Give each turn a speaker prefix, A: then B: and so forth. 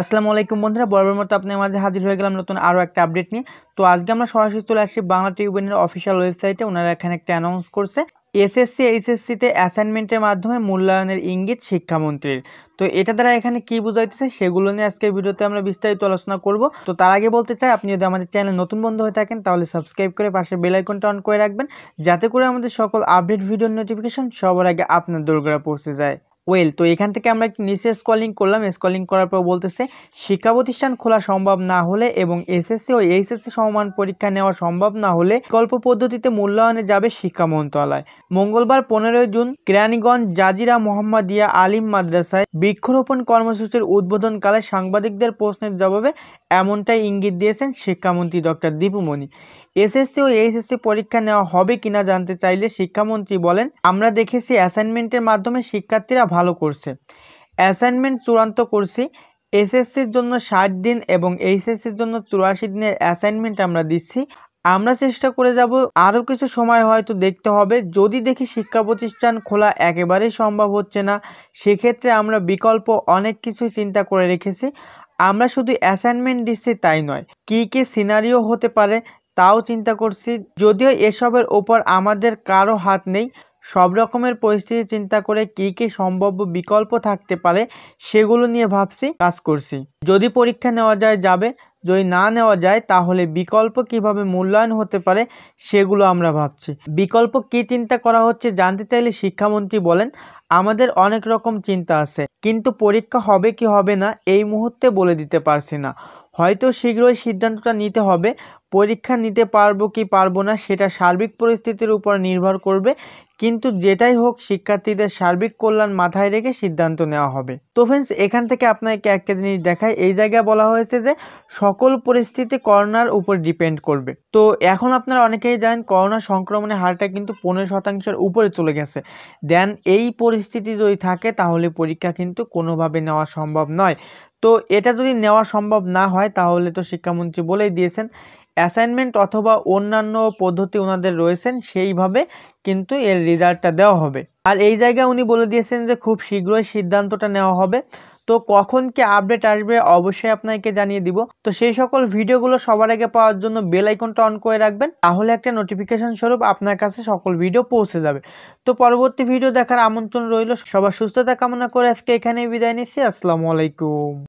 A: আসসালামু আলাইকুম বন্ধুরা বরাবর মতো আপনার মাঝে হাজির হয়ে গেলাম নতুন আরও একটা আপডেট নিয়ে তো আজকে আমরা সরাসরি চলে আসছি বাংলা ট্রিবিউনের অফিসিয়াল ওয়েবসাইটে ওনারা এখানে একটা অ্যানাউন্স করছে এসএসসি এইচএসসিতে অ্যাসাইনমেন্টের মাধ্যমে মূল্যায়নের ইঙ্গিত শিক্ষামন্ত্রীর তো এটা দ্বারা এখানে কি বোঝাইতেছে সেগুলো নিয়ে আজকের ভিডিওতে আমরা বিস্তারিত আলোচনা করব তো তার আগে বলতে চাই আপনি যদি আমাদের চ্যানেল নতুন বন্ধু হয়ে থাকেন তাহলে সাবস্ক্রাইব করে পাশে বেলাইকনটা অন করে রাখবেন যাতে করে আমাদের সকল আপডেট ভিডিও নোটিফিকেশন সবার আগে আপনার দোরগোড়া পৌঁছে যায় ওয়েল তো এখান থেকে আমরা একটু নিচে স্কলিং করলাম স্কলিং করার পর বলতেছে শিক্ষা প্রতিষ্ঠান খোলা সম্ভব না হলে এবং এসএসসি ও এইচএসসি সমান পরীক্ষা নেওয়া সম্ভব না হলে বিকল্প পদ্ধতিতে মূল্যায়নে যাবে শিক্ষা মন্ত্রণালয় মঙ্গলবার পনেরোই জুন কেরানীগঞ্জ জাজিরা মোহাম্মদিয়া আলিম মাদ্রাসায় বৃক্ষরোপণ কর্মসূচির উদ্বোধনকালে সাংবাদিকদের প্রশ্নের জবাবে এমনটাই ইঙ্গিত দিয়েছেন শিক্ষামন্ত্রী ডক্টর দীপুমণি এসএসসি ও এইচএসসি পরীক্ষা নেওয়া হবে কিনা জানতে চাইলে শিক্ষামন্ত্রী বলেন আমরা দেখেছি অ্যাসাইনমেন্টের মাধ্যমে শিক্ষার্থীরা ভালো করছে অ্যাসাইনমেন্ট চূড়ান্ত করছি এসএসসির জন্য ষাট দিন এবং এইচএসসির জন্য চুরাশি দিনের অ্যাসাইনমেন্ট আমরা দিচ্ছি আমরা চেষ্টা করে যাব আরও কিছু সময় হয়তো দেখতে হবে যদি দেখি শিক্ষা প্রতিষ্ঠান খোলা একেবারেই সম্ভব হচ্ছে না সেক্ষেত্রে আমরা বিকল্প অনেক কিছু চিন্তা করে রেখেছি আমরা শুধু অ্যাসাইনমেন্ট দিচ্ছি তাই নয় কী কী সিনারিও হতে পারে তাও চিন্তা করছি যদিও এসবের ওপর আমাদের কারো হাত নেই সব রকমের পরিস্থিতি চিন্তা করে কী কী সম্ভাব্য বিকল্প থাকতে পারে সেগুলো নিয়ে ভাবছি কাজ করছি যদি পরীক্ষা নেওয়া যায় যাবে যদি না নেওয়া যায় তাহলে বিকল্প কিভাবে মূল্যায়ন হতে পারে সেগুলো আমরা ভাবছি বিকল্প কি চিন্তা করা হচ্ছে জানতে চাইলে শিক্ষামন্ত্রী বলেন আমাদের অনেক রকম চিন্তা আছে কিন্তু পরীক্ষা হবে কি হবে না এই মুহূর্তে বলে দিতে পারছি না হয়তো শীঘ্রই সিদ্ধান্তটা নিতে হবে পরীক্ষা নিতে পারবো কি পারবো না সেটা সার্বিক পরিস্থিতির উপর নির্ভর করবে কিন্তু যেটাই হোক শিক্ষার্থীদের সার্বিক কল্যাণ মাথায় রেখে সিদ্ধান্ত নেওয়া হবে তো ফ্রেন্ডস এখান থেকে আপনাকে একটা জিনিস দেখায় এই জায়গায় বলা হয়েছে যে সকল পরিস্থিতি করোনার উপর ডিপেন্ড করবে তো এখন আপনারা অনেকেই জানেন করোনা সংক্রমণের হারটা কিন্তু পনেরো শতাংশের উপরে চলে গেছে দেন এই পরিস্থিতি যদি থাকে তাহলে পরীক্ষা কিন্তু কোনোভাবে নেওয়া সম্ভব নয় তো এটা যদি নেওয়া সম্ভব না হয় তাহলে তো শিক্ষামন্ত্রী বলেই দিয়েছেন অ্যাসাইনমেন্ট অথবা অন্যান্য পদ্ধতি ওনাদের রয়েছেন সেইভাবে কিন্তু এর রেজাল্টটা দেওয়া হবে আর এই জায়গায় উনি বলে দিয়েছেন যে খুব শীঘ্রই সিদ্ধান্তটা নেওয়া হবে তো কখন কি আপডেট আসবে অবশ্যই আপনাকে জানিয়ে দিব তো সেই সকল ভিডিওগুলো সবার আগে পাওয়ার জন্য বেল আইকনটা অন করে রাখবেন তাহলে একটা নোটিফিকেশন স্বরূপ আপনার কাছে সকল ভিডিও পৌঁছে যাবে তো পরবর্তী ভিডিও দেখার আমন্ত্রণ রইল সবার সুস্থতা কামনা করে আজকে এখানেই বিদায় নিচ্ছি আসসালামু আলাইকুম